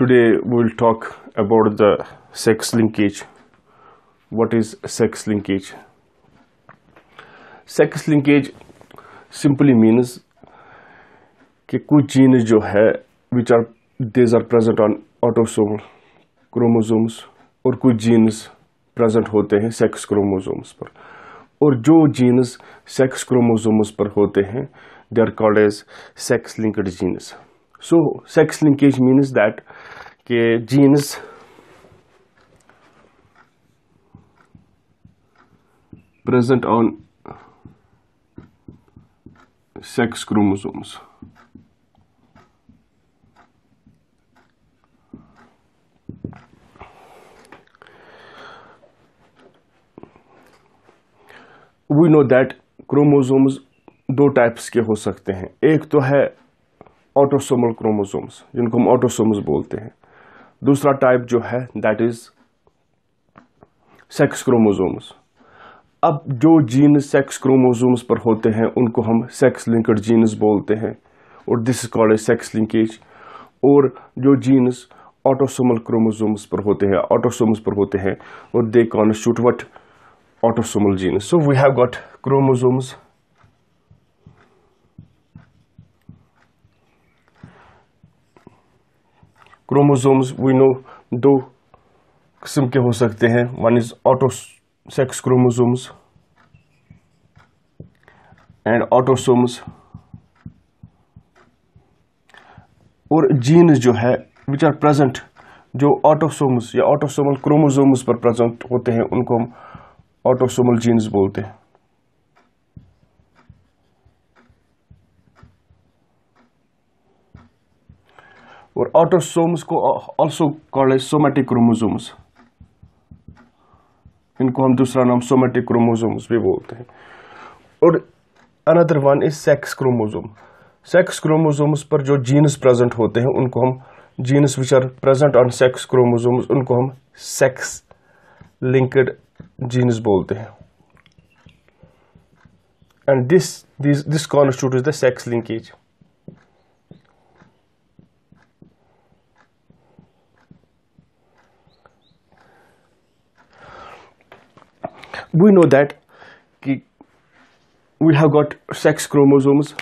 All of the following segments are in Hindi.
today we will talk about the sex linkage what is sex linkage sex linkage simply means कि कुछ जीन्स जो है which are these are present on autosome chromosomes और कुछ जीन्स प्रेजेंट होते हैं सेक्स क्रोमोसोम्स पर और जो जीन्स सेक्स क्रोमोसोम्स पर होते हैं they are called as sex linked genes so sex linkage means that के genes present on sex chromosomes we know that chromosomes दो टाइप्स के हो सकते हैं एक तो है ऑटोसोमल क्रोमोसोम्स जिनको हम ऑटोसोम्स बोलते हैं दूसरा टाइप जो है दैट इज सेक्स क्रोमोसोम्स अब जो जीन सेक्स क्रोमोसोम्स पर होते हैं उनको हम सेक्स लिंकड जीन्स बोलते हैं और this is called sex linkage और जो जीन्स ऑटोसोमल क्रोमोसोम्स पर होते हैं ऑटोसोम्स पर होते हैं और they constitute what autosomal genes so we have got chromosomes chromosomes we know दो किस्म के हो सकते हैं one is autosex chromosomes and autosomes और जीन्स जो है विच आर प्रेजेंट जो ऑटोसोम्स या ऑटोसोमल क्रोमोसोम्स पर प्रेजेंट होते हैं उनको हम ऑटोसोमल जीन्स बोलते हैं और ऑटोसोम्स को ऑल्सो कॉल है सोमेटिक क्रोमोजोम्स इनको हम दूसरा नाम सोमेटिक क्रोमोजोम्स भी बोलते हैं और another one is sex chromosome sex chromosomes पर जो जीन्स प्रेजेंट होते हैं उनको हम genes which are present on sex chromosomes उनको हम सेक्स लिंक्ड जीन्स बोलते हैं and this this constitute is the sex linkage we know that we have got sex chromosomes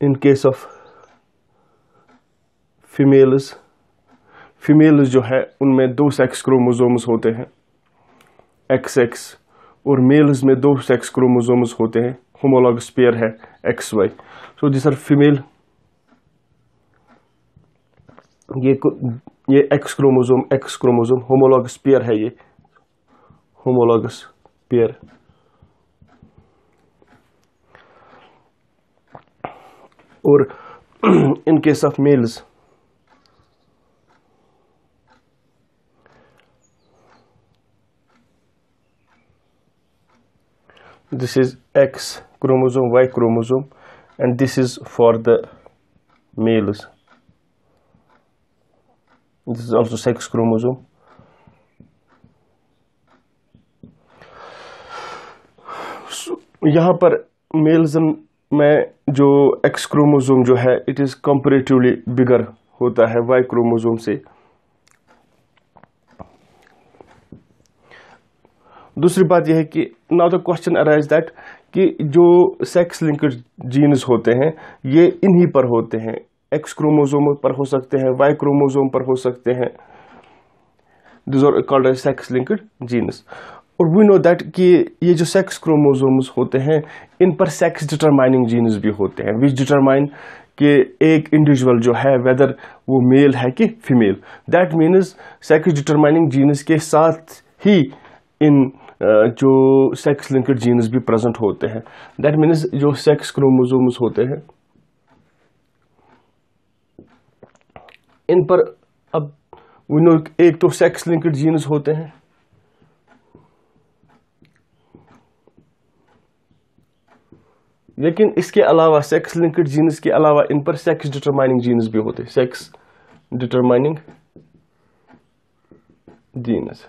in case of females females जो है उनमें दो सेक्स क्रोमोजोम्स होते हैं एक्स एक्स और मेल्स में दो सेक्स क्रोमोजोम्स होते हैं होमोलॉगस पेयर है X Y so this are female ये ये X chromosome X chromosome homologous pair है ये होमोलॉगस पेयर और in case of males this is X chromosome Y chromosome and this is for the males This is also sex chromosome. यहाँ पर मेल्स में जो एक्स क्रोमोसोम जो है इट इज़ कंपेरेटिवली बिगर होता है वाई क्रोमोजोम से दूसरी बात यह है कि now the question arise that कि जो सेक्स लिंक्ड जीन्स होते हैं ये इन्हीं पर होते हैं एक्स क्रोमोजोम पर हो सकते हैं वाई क्रोमोजोम पर हो सकते हैं these are called as sex linked genes और वी नो दैट कि ये जो सेक्स क्रोमोजोम्स होते हैं इन पर सेक्स डिटरमाइनिंग जीन्स भी होते हैं विच डिटरमाइन कि एक इंडिविजुअल जो है वेदर वो मेल है कि female that means sex determining genes के साथ ही इन uh, जो सेक्स लिंक्ड जीन्स भी प्रेजेंट होते हैं दैट मीन्स जो सेक्स क्रोमोजोम्स होते हैं इन पर अब एक तो सेक्स लिंक्ड जीन्स होते हैं लेकिन इसके अलावा सेक्स लिंक्ड जीन्स के अलावा इन पर सेक्स डिटरमाइनिंग जीन्स भी होते हैं सेक्स डिटरमाइनिंग जीन्स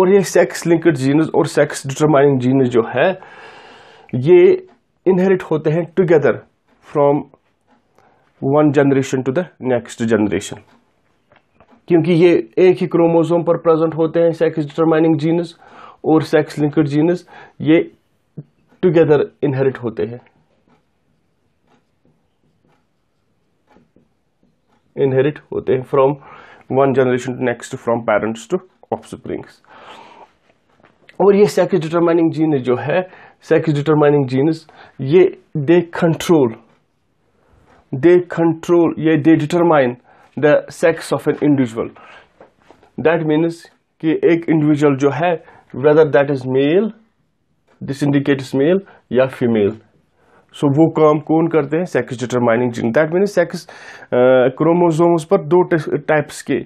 और ये सेक्स लिंक्ड जीनस और सेक्स डिटरमाइनिंग जीनस जो है ये इनहेरिट होते हैं together from one generation to the next generation क्योंकि ये एक ही क्रोमोसोम पर प्रेजेंट होते हैं सेक्स डिटरमाइनिंग जीनस और सेक्स लिंक्ड जीनस ये टुगेदर इनहेरिट होते हैं इनहेरिट होते हैं from one generation to next from parents to offsprings और ये सेक्स डिटरमाइनिंग जीनस जो है सेक्स डिटरमाइनिंग जीनस ये दे कंट्रोल they control या they determine the sex of an individual that means कि एक individual जो है whether that is male this indicates male या female सो so, वो काम कौन करते हैं sex determining gene that mean sex chromosomes पर दो टाइप्स के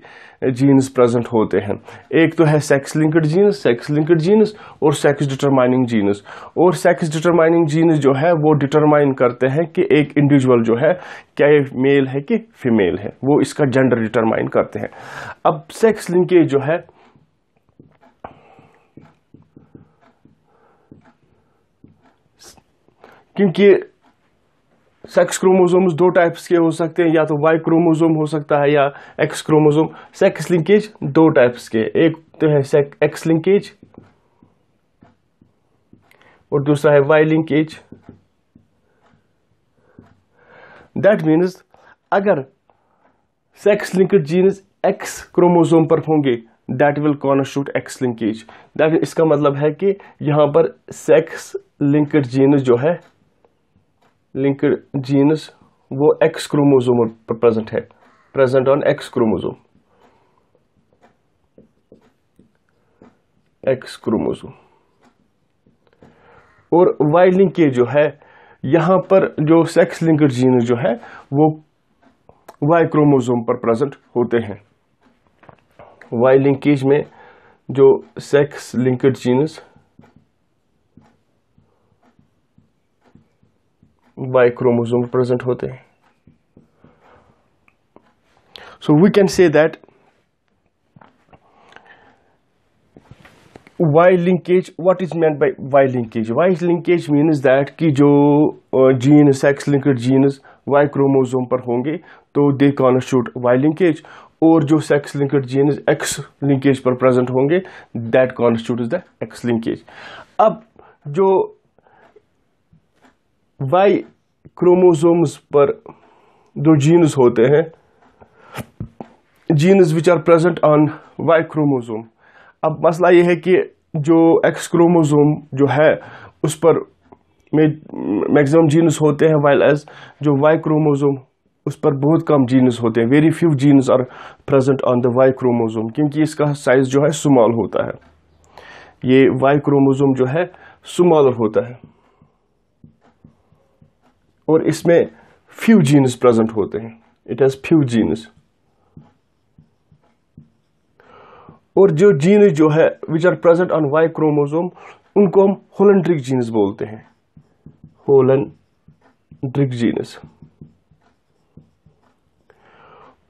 जीन्स uh, प्रेजेंट होते हैं एक तो है sex linked genes sex linked genes और सेक्स डिटरमाइनिंग जीन्स और सेक्स डिटरमाइनिंग जीन्स जो है वो डिटरमाइन करते हैं कि एक इंडिविजुअल जो है क्या ये मेल है कि फीमेल है वो इसका जेंडर डिटरमाइन करते हैं अब सेक्स लिंकेज जो है क्योंकि सेक्स क्रोमोसोम्स दो टाइप्स के हो सकते हैं या तो वाई क्रोमोसोम हो सकता है या एक्स क्रोमोसोम सेक्स लिंकेज दो टाइप्स के एक तो है एक्स लिंकेज और दूसरा है वाई लिंकेज दैट मीन्स अगर sex linked genes X chromosome पर होंगे that will constitute X linkage that इसका मतलब है कि यहां पर सेक्स लिंक्ड जीन्स जो है लिंक्ड जीन्स वो एक्स क्रोमोजोम पर प्रेजेंट है present on X chromosome X chromosome और वाई लिंकेज जो है यहां पर जो सेक्स लिंक्ड जीन जो है वो वाई क्रोमोजोम पर प्रेजेंट होते हैं वाई लिंकेज में जो sex linked genes by chromosome present होते हैं so we can say that Y linkage what is meant by Y linkage Y linkage means that कि जो gene sex linked genes Y chromosome पर होंगे तो दे कॉन्स्टिट्यूट वाई लिंकेज और जो sex linked genes X linkage पर प्रेजेंट होंगे that constitute is the X linkage अब जो वाई क्रोमोसोम्स पर दो जीन्स होते हैं jeans which are present on Y chromosome अब मसला ये है कि जो एक्स क्रोमोसोम जो है उस पर मैक्सिमम जीन्स होते हैं वाइल एज जो वाई क्रोमोसोम उस पर बहुत कम जीन्स होते हैं very few genes are present on the Y chromosome क्योंकि इसका साइज़ जो है स्मॉल होता है ये वाई क्रोमोसोम जो है स्मॉलर होता है और इसमें फ्यू जीन्स प्रेजेंट होते हैं इट हैज़ फ्यू जीन्स और जो जीन्स जो है which are present on Y chromosome उनको हम होलनड्रिक जीन्स बोलते हैं होलनड्रिक जीन्स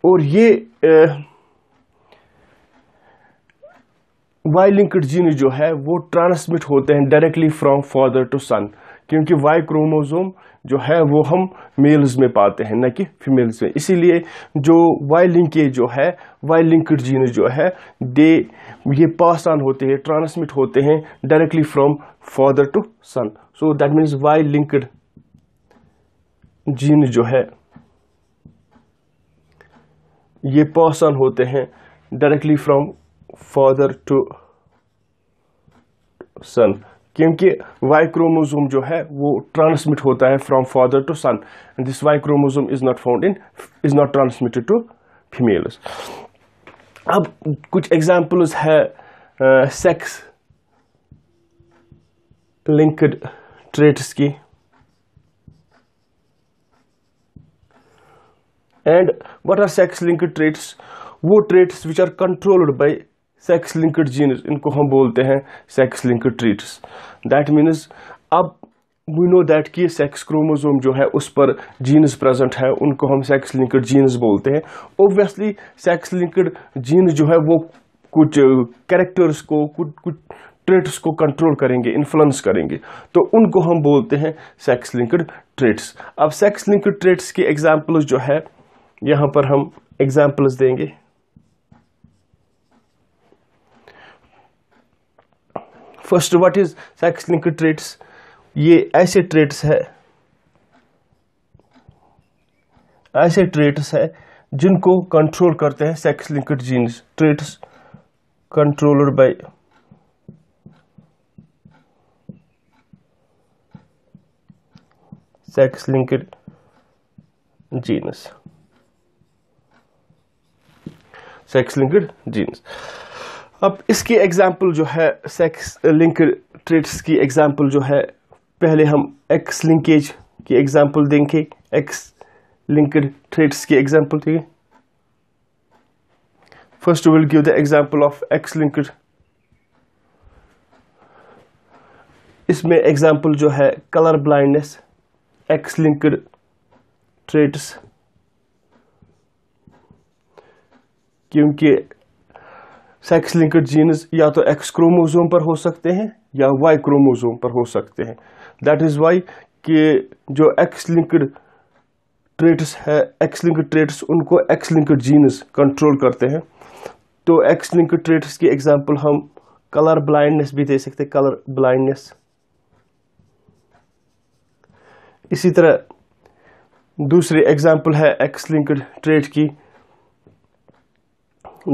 और ये वाई लिंकड जीन जो है वो ट्रांसमिट होते हैं directly from father to son क्योंकि वाई क्रोमोजोम जो है वो हम मेल्स में पाते हैं न कि फीमेल्स में इसीलिए जो वाई लिंकेज जो है वाई लिंकड जीन्स जो है दे ये पास ऑन होते हैं ट्रांसमिट होते हैं directly from father to son so that means Y linked gene जो है ये पास ऑन होते हैं directly from father to son क्योंकि वाई क्रोमोजोम जो है वो ट्रांसमिट होता है from father to son and this Y chromosome is not found in is not transmitted to females अब कुछ एग्जाम्पल्स है सेक्स लिंक्ड ट्रेट्स की and what are sex linked traits वो traits which are controlled by sex linked genes इनको हम बोलते हैं sex linked traits that means अब वी नो दैट कि सेक्स क्रोमोजोम जो है उस पर जीन्स प्रेजेंट है उनको हम सेक्स लिंकड जीन्स बोलते हैं ओब्वियसली सेक्स लिंकड जीन जो है वो कुछ कैरेक्टर्स को कुछ कुछ ट्रेट्स को कंट्रोल करेंगे इन्फ्लुएंस करेंगे तो उनको हम बोलते हैं सेक्स लिंकड ट्रेट्स अब सेक्स लिंकड ट्रेट्स की एग्जाम्पल्स जो है यहाँ पर हम एग्जाम्पल्स देंगे first what is sex link traits ये ऐसे ट्रेट्स है ऐसे ट्रेट्स है जिनको कंट्रोल करते हैं sex linked genes traits controller by sex linked genes sex linked genes अब इसकी एग्जाम्पल जो है सेक्स लिंक ट्रेट्स की एग्जाम्पल जो है पहले हम एक्स लिंकेज की एग्जाम्पल देंगे एक्स लिंकड ट्रेट्स की एग्जाम्पल ठीक है first will give the example of X linked इसमें एग्जाम्पल जो है colour blindness X linked traits क्योंकि सेक्स लिंक्ड जीन्स या तो एक्स क्रोमोजोम पर हो सकते हैं या वाई क्रोमोजोम पर हो सकते हैं दैट इज़ वाई कि जो एक्स लिंक्ड ट्रेट्स है एक्स लिंक्ड ट्रेट्स उनको एक्स लिंक्ड जीन्स कंट्रोल करते हैं तो एक्स लिंक्ड ट्रेट्स की एग्जांपल हम कलर ब्लाइंडनेस भी दे सकते हैं कलर ब्लाइंडनेस इसी तरह दूसरी एग्जांपल है एक्स लिंक्ड ट्रेट की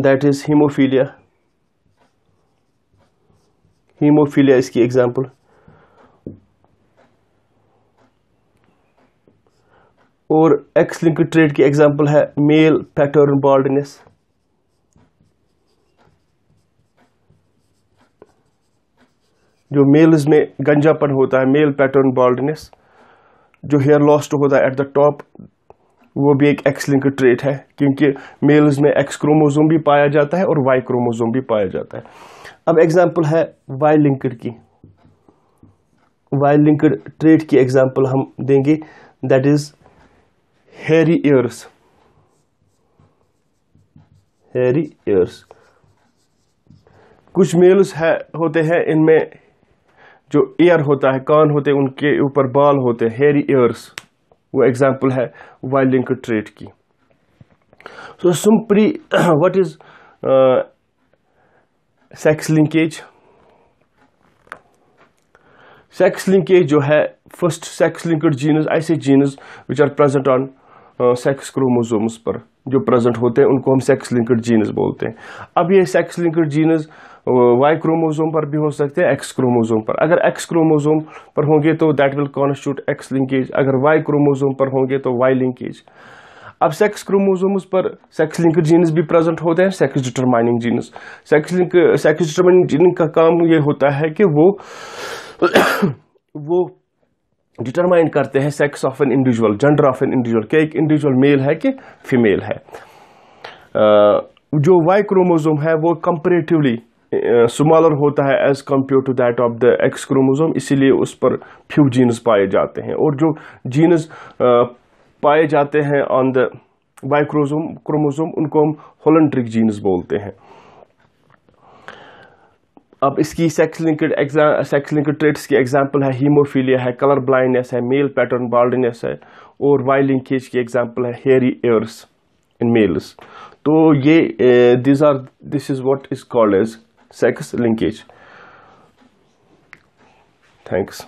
दैट इज़ हीमोफीलिया हीमोफीलिया इसकी एग्जाम्पल और एक्स लिंक ट्रेड की एग्जाम्पल है मेल पैटर्न बॉल्डनेस जो मेल्स में गंजापन होता है मेल पैटर्न बॉल्डनेस जो हेयर लॉस्ट होता है एट द टॉप वो भी एक एक्स लिंक ट्रेट है क्योंकि मेल्स में एक्स क्रोमोजोम भी पाया जाता है और वाई क्रोमोजोम भी पाया जाता है अब एग्जाम्पल है वाई लिंकड की वाई लिंकड ट्रेट की एग्जाम्पल हम देंगे that is hairy ears hairy ears कुछ मेल्स है होते हैं इनमें जो ईयर होता है कान होते हैं उनके ऊपर बाल होते हैं हेरी ईयर्स वो एग्जाम्पल है वाई लिंक ट्रेड की so simply what is sex linkage sex linkage जो है फर्स्ट सेक्स लिंकड जीनस ऐसे genes which are present on sex chromosomes पर जो प्रेजेंट होते हैं उनको हम सेक्स लिंकड जीनस बोलते हैं अब ये sex linked genes Y chromosome पर भी हो सकते हैं एक्स क्रोमोजोम पर अगर एक्स क्रोमोजोम पर होंगे तो that will constitute X linkage अगर वाई क्रोमोजोम पर होंगे तो वाई लिंकेज अब सेक्स क्रोमोजोम्स पर सेक्स लिंक जीन्स भी प्रेजेंट होते हैं sex determining genes sex link sex determining gene का काम ये होता है कि वो वो डिटरमाइन करते हैं sex of an individual gender of an individual क्या एक इंडिविजुअल मेल है कि फीमेल है जो वाई क्रोमोजोम है वो कंपेरेटिवली स्मॉलर होता है as compare to that of the X chromosome इसीलिए उस पर फ्यू जीन्स पाए जाते हैं और जो जीन्स पाए जाते हैं on the Y chromosome chromosome उनको हम होलेंट्रिक जीन्स बोलते हैं अब इसकी sex linked sex linked traits की एग्जांपल है हीमोफीलिया है कलर ब्लाइंडनेस है मेल पैटर्न बाल्डनेस है और वाई लिंकेज की एग्जांपल है हेयरी एयर्स इन मेल्स तो ये this are this is what is called as sex linkage thanks